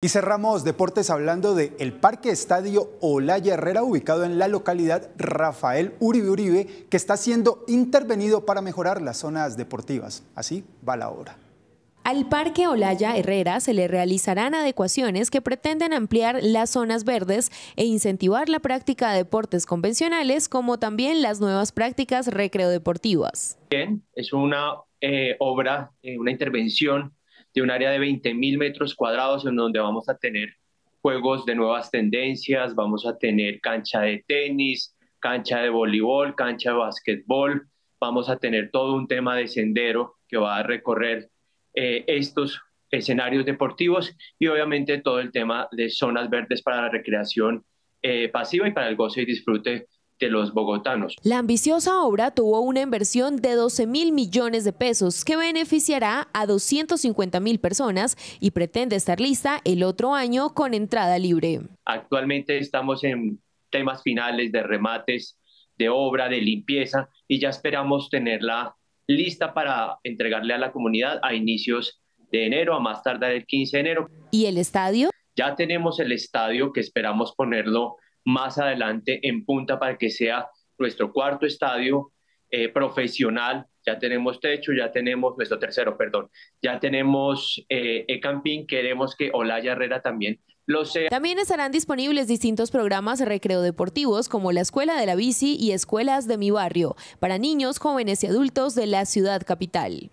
Y cerramos deportes hablando de el Parque Estadio Olaya Herrera ubicado en la localidad Rafael Uribe Uribe que está siendo intervenido para mejorar las zonas deportivas. Así va la obra. Al Parque Olaya Herrera se le realizarán adecuaciones que pretenden ampliar las zonas verdes e incentivar la práctica de deportes convencionales, como también las nuevas prácticas deportivas. Bien, es una eh, obra, eh, una intervención de un área de 20.000 metros cuadrados en donde vamos a tener juegos de nuevas tendencias, vamos a tener cancha de tenis, cancha de voleibol, cancha de básquetbol, vamos a tener todo un tema de sendero que va a recorrer eh, estos escenarios deportivos y obviamente todo el tema de zonas verdes para la recreación eh, pasiva y para el gozo y disfrute de los bogotanos. La ambiciosa obra tuvo una inversión de 12 mil millones de pesos que beneficiará a 250 mil personas y pretende estar lista el otro año con entrada libre. Actualmente estamos en temas finales de remates, de obra, de limpieza y ya esperamos tenerla lista para entregarle a la comunidad a inicios de enero, a más tardar el 15 de enero. ¿Y el estadio? Ya tenemos el estadio que esperamos ponerlo más adelante en punta para que sea nuestro cuarto estadio eh, profesional. Ya tenemos techo, ya tenemos nuestro tercero, perdón, ya tenemos el eh, camping Queremos que Olaya Herrera también lo sea. También estarán disponibles distintos programas recreo deportivos como la Escuela de la Bici y Escuelas de mi Barrio para niños, jóvenes y adultos de la ciudad capital.